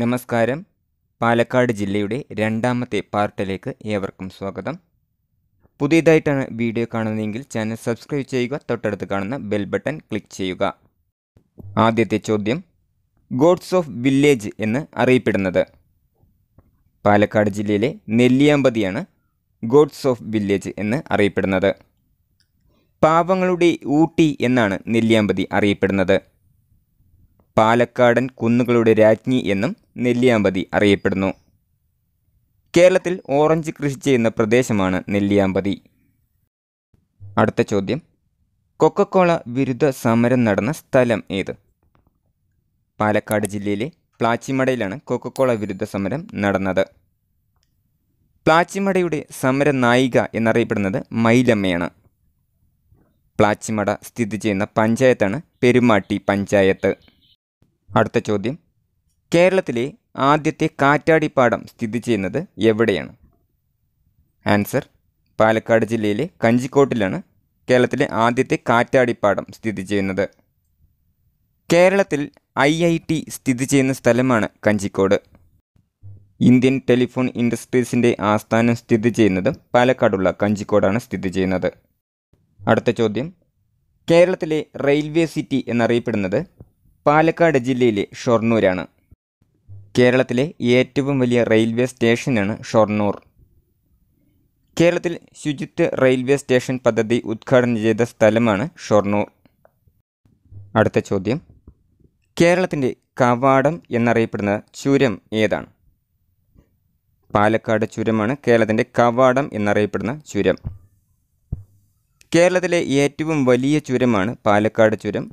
നമസ്കാരം പാലക്കാട് ജില്ലയുടെ രണ്ടാമത്തെ പാർട്ടിലേക്ക് ഏവർക്കും സ്വാഗതം പുതിയതായിട്ടാണ് വീഡിയോ കാണുന്നതെങ്കിൽ ചാനൽ സബ്സ്ക്രൈബ് ചെയ്യുക തൊട്ടടുത്ത് കാണുന്ന ബെൽ ബട്ടൺ ക്ലിക്ക് ചെയ്യുക ആദ്യത്തെ ചോദ്യം ഗോഡ്സ് ഓഫ് വില്ലേജ് എന്ന് അറിയപ്പെടുന്നത് പാലക്കാട് ജില്ലയിലെ നെല്ലിയാമ്പതിയാണ് ഗോഡ്സ് ഓഫ് വില്ലേജ് എന്ന് അറിയപ്പെടുന്നത് പാവങ്ങളുടെ ഊട്ടി എന്നാണ് നെല്ലിയാമ്പതി അറിയപ്പെടുന്നത് പാലക്കാടൻ കുന്നുകളുടെ രാജ്ഞി എന്നും നെല്ലിയാമ്പതി അറിയപ്പെടുന്നു കേരളത്തിൽ ഓറഞ്ച് കൃഷി ചെയ്യുന്ന പ്രദേശമാണ് നെല്ലിയാമ്പതി അടുത്ത ചോദ്യം കൊക്കക്കോള വിരുദ്ധ സമരം നടന്ന സ്ഥലം ഏത് പാലക്കാട് ജില്ലയിലെ പ്ലാച്ചിമടയിലാണ് കൊക്കക്കോള വിരുദ്ധ സമരം നടന്നത് പ്ലാച്ചിമടയുടെ സമര നായിക എന്നറിയപ്പെടുന്നത് മൈലമ്മയാണ് പ്ലാച്ചിമട സ്ഥിതി ചെയ്യുന്ന പഞ്ചായത്താണ് പെരുമാട്ടി പഞ്ചായത്ത് അടുത്ത ചോദ്യം കേരളത്തിലെ ആദ്യത്തെ കാറ്റാടിപ്പാടം സ്ഥിതി ചെയ്യുന്നത് എവിടെയാണ് ആൻസർ പാലക്കാട് ജില്ലയിലെ കഞ്ചിക്കോട്ടിലാണ് കേരളത്തിലെ ആദ്യത്തെ കാറ്റാടിപ്പാടം സ്ഥിതി ചെയ്യുന്നത് കേരളത്തിൽ ഐ ഐ ടി സ്ഥിതി ചെയ്യുന്ന സ്ഥലമാണ് കഞ്ചിക്കോട് ഇന്ത്യൻ ടെലിഫോൺ ഇൻഡസ്ട്രീസിൻ്റെ ആസ്ഥാനം സ്ഥിതി ചെയ്യുന്നത് പാലക്കാടുള്ള കഞ്ചിക്കോടാണ് സ്ഥിതി ചെയ്യുന്നത് അടുത്ത ചോദ്യം കേരളത്തിലെ റെയിൽവേ സിറ്റി എന്നറിയപ്പെടുന്നത് പാലക്കാട് ജില്ലയിലെ ഷൊർണൂരാണ് കേരളത്തിലെ ഏറ്റവും വലിയ റെയിൽവേ സ്റ്റേഷനാണ് ഷൊർണൂർ കേരളത്തിൽ ശുചിത്വ റെയിൽവേ സ്റ്റേഷൻ പദ്ധതി ഉദ്ഘാടനം ചെയ്ത സ്ഥലമാണ് ഷൊർണൂർ അടുത്ത ചോദ്യം കേരളത്തിൻ്റെ കവാടം എന്നറിയപ്പെടുന്ന ചുരം ഏതാണ് പാലക്കാട് ചുരമാണ് കേരളത്തിൻ്റെ കവാടം എന്നറിയപ്പെടുന്ന ചുരം കേരളത്തിലെ ഏറ്റവും വലിയ ചുരമാണ് പാലക്കാട് ചുരം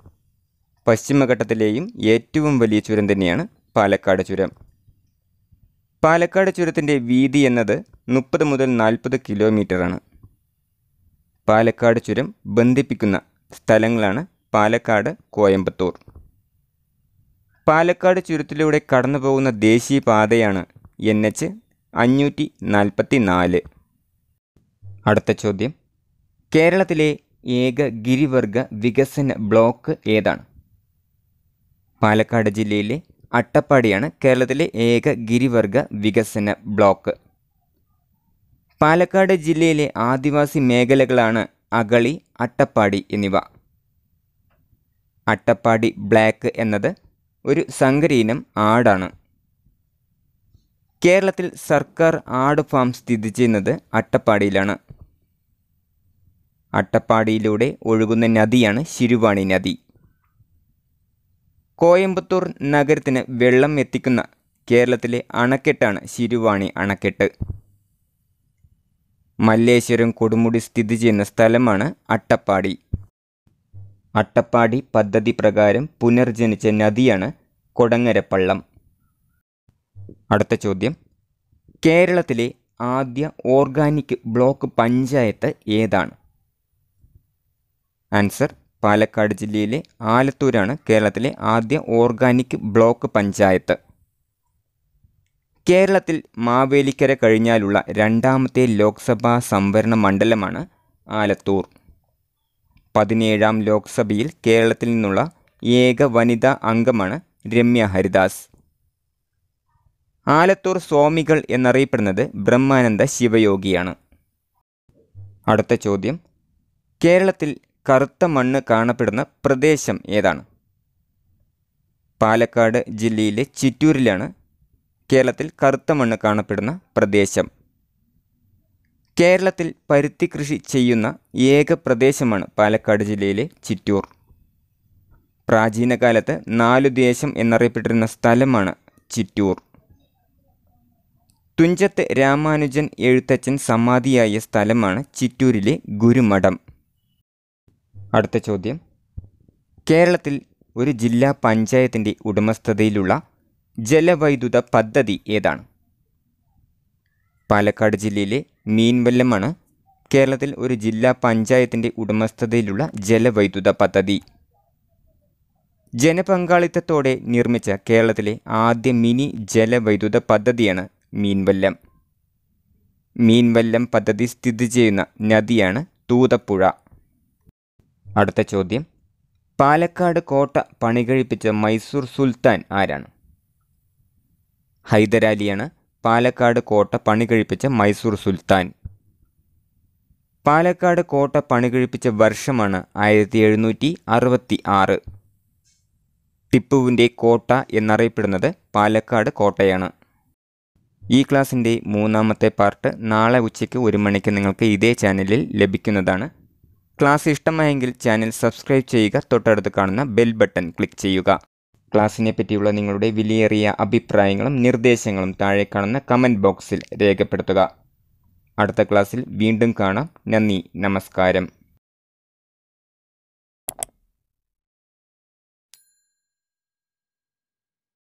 പശ്ചിമഘട്ടത്തിലെയും ഏറ്റവും വലിയ ചുരം തന്നെയാണ് പാലക്കാട് ചുരം പാലക്കാട് ചുരത്തിൻ്റെ വീതി എന്നത് മുപ്പത് മുതൽ നാൽപ്പത് കിലോമീറ്ററാണ് പാലക്കാട് ചുരം ബന്ധിപ്പിക്കുന്ന സ്ഥലങ്ങളാണ് പാലക്കാട് കോയമ്പത്തൂർ പാലക്കാട് ചുരത്തിലൂടെ കടന്നു പോകുന്ന ദേശീയ പാതയാണ് എൻ എച്ച് അഞ്ഞൂറ്റി നാൽപ്പത്തി നാല് അടുത്ത ചോദ്യം കേരളത്തിലെ ഏക ഗിരിവർഗ വികസന ബ്ലോക്ക് ഏതാണ് പാലക്കാട് ജില്ലയിലെ അട്ടപ്പാടിയാണ് കേരളത്തിലെ ഏക ഗിരിവർഗ വികസന ബ്ലോക്ക് പാലക്കാട് ജില്ലയിലെ ആദിവാസി മേഖലകളാണ് അകളി അട്ടപ്പാടി എന്നിവ അട്ടപ്പാടി ബ്ലാക്ക് എന്നത് ഒരു സങ്കരീനം ആടാണ് കേരളത്തിൽ സർക്കാർ ആട് ഫാം സ്ഥിതി ചെയ്യുന്നത് അട്ടപ്പാടിയിലാണ് അട്ടപ്പാടിയിലൂടെ ഒഴുകുന്ന നദിയാണ് ശിരുവാണി നദി കോയമ്പത്തൂർ നഗരത്തിന് വെള്ളം എത്തിക്കുന്ന കേരളത്തിലെ അണക്കെട്ടാണ് ശിരുവാണി അണക്കെട്ട് മല്ലേശ്വരം കൊടുമുടി സ്ഥിതി ചെയ്യുന്ന സ്ഥലമാണ് അട്ടപ്പാടി അട്ടപ്പാടി പദ്ധതി പ്രകാരം പുനർജനിച്ച നദിയാണ് കൊടങ്ങരപ്പള്ളം അടുത്ത ചോദ്യം കേരളത്തിലെ ആദ്യ ഓർഗാനിക് ബ്ലോക്ക് പഞ്ചായത്ത് ഏതാണ് ആൻസർ പാലക്കാട് ജില്ലയിലെ ആലത്തൂരാണ് കേരളത്തിലെ ആദ്യ ഓർഗാനിക് ബ്ലോക്ക് പഞ്ചായത്ത് കേരളത്തിൽ മാവേലിക്കര കഴിഞ്ഞാലുള്ള രണ്ടാമത്തെ ലോക്സഭാ സംവരണ മണ്ഡലമാണ് ആലത്തൂർ പതിനേഴാം ലോക്സഭയിൽ കേരളത്തിൽ നിന്നുള്ള ഏക വനിതാ അംഗമാണ് രമ്യ ഹരിദാസ് ആലത്തൂർ സ്വാമികൾ എന്നറിയപ്പെടുന്നത് ബ്രഹ്മാനന്ദ ശിവയോഗിയാണ് അടുത്ത ചോദ്യം കേരളത്തിൽ കറുത്ത മണ്ണ് കാണപ്പെടുന്ന പ്രദേശം ഏതാണ് പാലക്കാട് ജില്ലയിലെ ചിറ്റൂരിലാണ് കേരളത്തിൽ കറുത്ത മണ്ണ് കാണപ്പെടുന്ന പ്രദേശം കേരളത്തിൽ പരുത്തി കൃഷി ചെയ്യുന്ന ഏക പ്രദേശമാണ് പാലക്കാട് ജില്ലയിലെ ചിറ്റൂർ പ്രാചീനകാലത്ത് നാലു ദേശം എന്നറിയപ്പെട്ടിരുന്ന സ്ഥലമാണ് ചിറ്റൂർ തുഞ്ചത്ത് രാമാനുജൻ എഴുത്തച്ഛൻ സമാധിയായ സ്ഥലമാണ് ചിറ്റൂരിലെ ഗുരുമഠം അടുത്ത ചോദ്യം കേരളത്തിൽ ഒരു ജില്ലാ പഞ്ചായത്തിൻ്റെ ഉടമസ്ഥതയിലുള്ള ജലവൈദ്യുത പദ്ധതി ഏതാണ് പാലക്കാട് ജില്ലയിലെ മീൻവല്ലമാണ് കേരളത്തിൽ ഒരു ജില്ലാ പഞ്ചായത്തിൻ്റെ ഉടമസ്ഥതയിലുള്ള ജലവൈദ്യുത പദ്ധതി ജനപങ്കാളിത്തത്തോടെ നിർമ്മിച്ച കേരളത്തിലെ ആദ്യ മിനി ജലവൈദ്യുത പദ്ധതിയാണ് മീൻവല്ലം മീൻവല്ലം പദ്ധതി സ്ഥിതി ചെയ്യുന്ന നദിയാണ് തൂതപ്പുഴ അടുത്ത ചോദ്യം പാലക്കാട് കോട്ട പണികഴിപ്പിച്ച മൈസൂർ സുൽത്താൻ ആരാണ് ഹൈദരാലിയാണ് പാലക്കാട് കോട്ട പണികഴിപ്പിച്ച മൈസൂർ സുൽത്താൻ പാലക്കാട് കോട്ട പണികഴിപ്പിച്ച വർഷമാണ് ആയിരത്തി എഴുന്നൂറ്റി അറുപത്തി ആറ് ടിപ്പുവിൻ്റെ കോട്ട എന്നറിയപ്പെടുന്നത് പാലക്കാട് കോട്ടയാണ് ഈ ക്ലാസ്സിൻ്റെ മൂന്നാമത്തെ പാർട്ട് നാളെ ഉച്ചയ്ക്ക് ഒരു മണിക്ക് നിങ്ങൾക്ക് ഇതേ ചാനലിൽ ലഭിക്കുന്നതാണ് ക്ലാസ് ഇഷ്ടമായെങ്കിൽ ചാനൽ സബ്സ്ക്രൈബ് ചെയ്യുക തൊട്ടടുത്ത് കാണുന്ന ബെൽ ബട്ടൺ ക്ലിക്ക് ചെയ്യുക ക്ലാസ്സിനെ പറ്റിയുള്ള നിങ്ങളുടെ വിലയേറിയ അഭിപ്രായങ്ങളും നിർദ്ദേശങ്ങളും താഴെ കാണുന്ന കമൻറ്റ് ബോക്സിൽ രേഖപ്പെടുത്തുക അടുത്ത ക്ലാസ്സിൽ വീണ്ടും കാണാം നന്ദി നമസ്കാരം